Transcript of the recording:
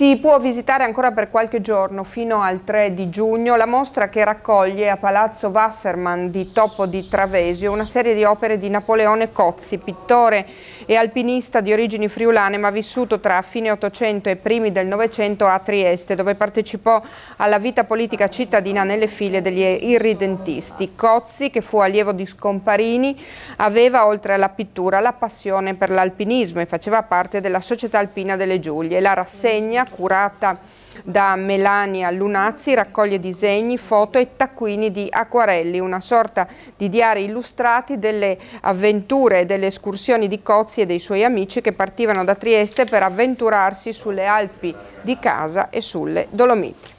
Si può visitare ancora per qualche giorno, fino al 3 di giugno, la mostra che raccoglie a Palazzo Wasserman di Topo di Travesio una serie di opere di Napoleone Cozzi, pittore e alpinista di origini friulane ma vissuto tra fine 800 e primi del Novecento a Trieste, dove partecipò alla vita politica cittadina nelle file degli irridentisti. Cozzi, che fu allievo di Scomparini, aveva oltre alla pittura la passione per l'alpinismo e faceva parte della Società Alpina delle Giulie. La rassegna curata da Melania Lunazzi, raccoglie disegni, foto e taccuini di acquarelli, una sorta di diari illustrati delle avventure e delle escursioni di Cozzi e dei suoi amici che partivano da Trieste per avventurarsi sulle Alpi di casa e sulle Dolomiti.